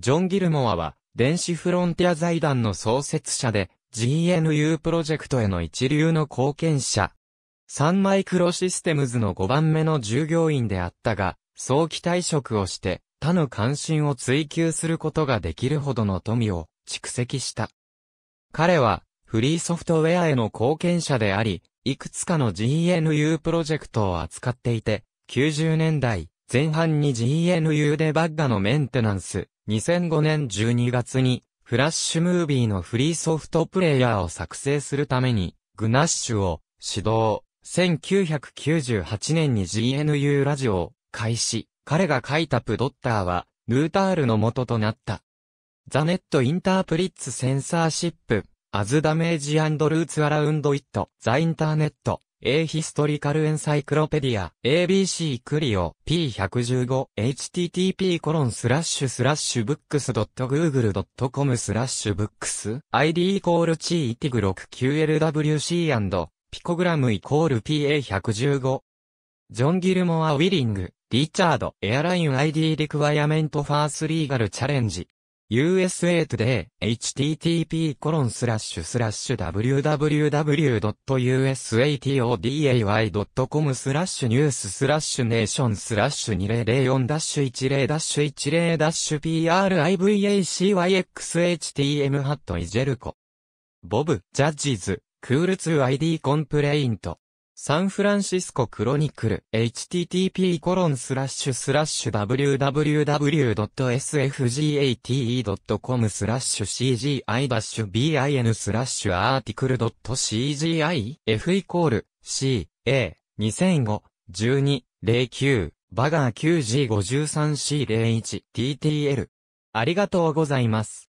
ジョン・ギルモアは、電子フロンティア財団の創設者で、GNU プロジェクトへの一流の貢献者。サンマイクロシステムズの5番目の従業員であったが、早期退職をして、他の関心を追求することができるほどの富を蓄積した。彼は、フリーソフトウェアへの貢献者であり、いくつかの GNU プロジェクトを扱っていて、90年代前半に GNU デバッガのメンテナンス、2005年12月に、フラッシュムービーのフリーソフトプレイヤーを作成するために、グナッシュを指導。1998年に GNU ラジオを開始。彼が書いたプドッターは、ヌータールの元となった。ザネットインタープリッツセンサーシップ、アズダメージルーツアラウンドイット、ザインターネット。A Historical Encyclopedia ABC クリオ P115 http コロンスラッシュスラッシュブックス .google.com スラッシュブックス ID イコールチーイティグ 6QLWC& ピコグラムイコール PA115 ジョン・ギルモア・ウィリング、リチャード、エアライン ID リクワイアメントファースリーガルチャレンジ USA Today http://www.usatoday.com スラッシュニューススラッシュネーションスラッシュ 2004-10-10-10-PRIVACYXHTM ハットイジェルコボブ、ジャッジズ、クール 2ID コンプレイントサンフランシスコクロニクル http://www.sfgate.com スラッシュ cgi-bin スラッシュアーティクル .cgif イコール c a 2005 12 09バガー 9G53C01TTL ありがとうございます。